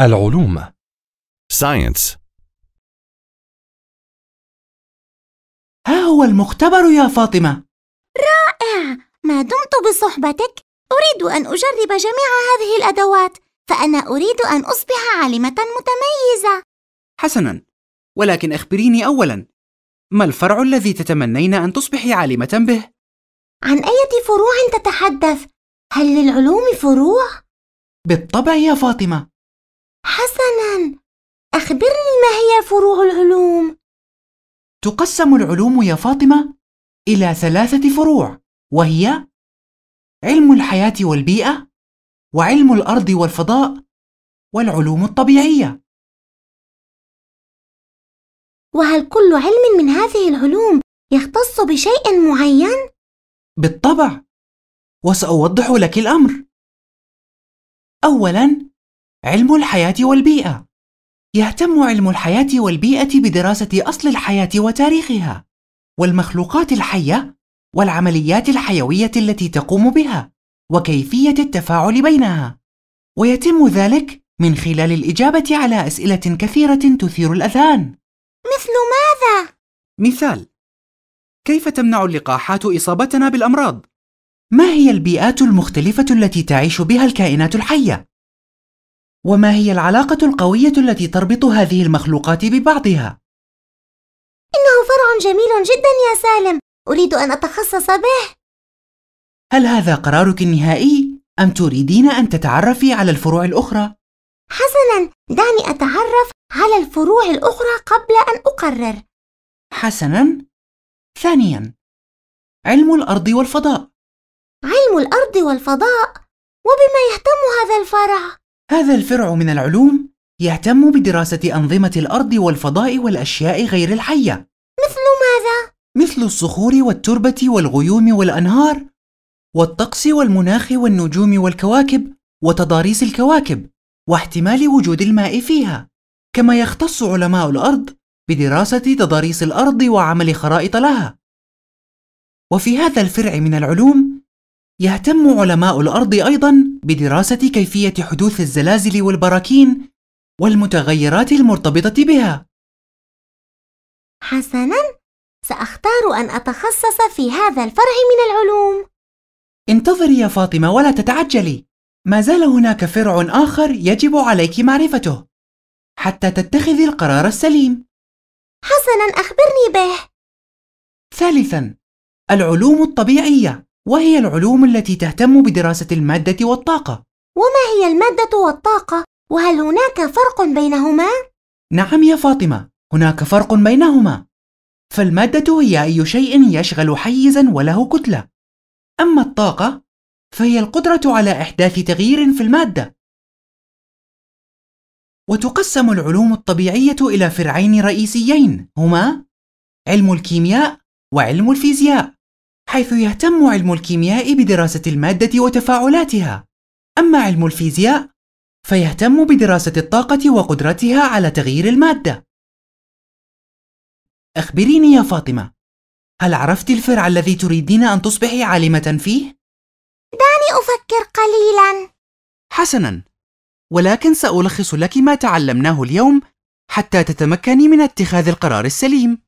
العلوم Science ها هو المختبر يا فاطمة رائع ما دمت بصحبتك أريد أن أجرب جميع هذه الأدوات فأنا أريد أن أصبح عالمة متميزة حسناً ولكن أخبريني أولاً ما الفرع الذي تتمنين أن تصبحي عالمة به؟ عن أية فروع تتحدث؟ هل للعلوم فروع؟ بالطبع يا فاطمة حسناً، أخبرني ما هي فروع العلوم؟ تقسم العلوم يا فاطمة إلى ثلاثة فروع، وهي علم الحياة والبيئة، وعلم الأرض والفضاء، والعلوم الطبيعية. وهل كل علم من هذه العلوم يختص بشيء معين؟ بالطبع، وسأوضح لك الأمر. أولاً، علم الحياة والبيئة يهتم علم الحياة والبيئة بدراسة أصل الحياة وتاريخها والمخلوقات الحية والعمليات الحيوية التي تقوم بها وكيفية التفاعل بينها ويتم ذلك من خلال الإجابة على أسئلة كثيرة تثير الأذهان مثل ماذا؟ مثال كيف تمنع اللقاحات إصابتنا بالأمراض؟ ما هي البيئات المختلفة التي تعيش بها الكائنات الحية؟ وما هي العلاقة القوية التي تربط هذه المخلوقات ببعضها؟ إنه فرع جميل جدا يا سالم أريد أن أتخصص به هل هذا قرارك النهائي أم تريدين أن تتعرفي على الفروع الأخرى؟ حسنا دعني أتعرف على الفروع الأخرى قبل أن أقرر حسنا ثانيا علم الأرض والفضاء علم الأرض والفضاء وبما يهتم هذا الفرع؟ هذا الفرع من العلوم يهتم بدراسة أنظمة الأرض والفضاء والأشياء غير الحية مثل ماذا؟ مثل الصخور والتربة والغيوم والأنهار والطقس والمناخ والنجوم والكواكب وتضاريس الكواكب واحتمال وجود الماء فيها كما يختص علماء الأرض بدراسة تضاريس الأرض وعمل خرائط لها وفي هذا الفرع من العلوم يهتم علماء الأرض أيضاً بدراسة كيفية حدوث الزلازل والبراكين والمتغيرات المرتبطة بها. حسناً، سأختار أن أتخصص في هذا الفرع من العلوم. انتظري يا فاطمة ولا تتعجلي. ما زال هناك فرع آخر يجب عليك معرفته حتى تتخذي القرار السليم. حسناً، أخبرني به. ثالثاً، العلوم الطبيعية. وهي العلوم التي تهتم بدراسة المادة والطاقة وما هي المادة والطاقة؟ وهل هناك فرق بينهما؟ نعم يا فاطمة هناك فرق بينهما فالمادة هي أي شيء يشغل حيزا وله كتلة أما الطاقة فهي القدرة على إحداث تغيير في المادة وتقسم العلوم الطبيعية إلى فرعين رئيسيين هما علم الكيمياء وعلم الفيزياء حيث يهتم علم الكيمياء بدراسة المادة وتفاعلاتها، أما علم الفيزياء فيهتم بدراسة الطاقة وقدرتها على تغيير المادة. أخبريني يا فاطمة، هل عرفت الفرع الذي تريدين أن تصبحي عالمة فيه؟ دعني أفكر قليلاً. حسناً، ولكن سألخص لك ما تعلمناه اليوم حتى تتمكني من اتخاذ القرار السليم.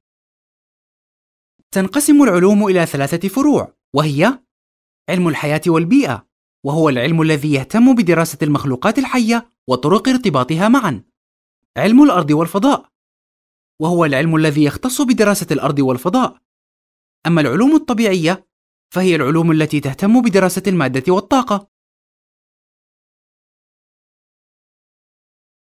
تنقسم العلوم إلى ثلاثة فروع وهي علم الحياة والبيئة وهو العلم الذي يهتم بدراسة المخلوقات الحية وطرق ارتباطها معا علم الأرض والفضاء وهو العلم الذي يختص بدراسة الأرض والفضاء أما العلوم الطبيعية فهي العلوم التي تهتم بدراسة المادة والطاقة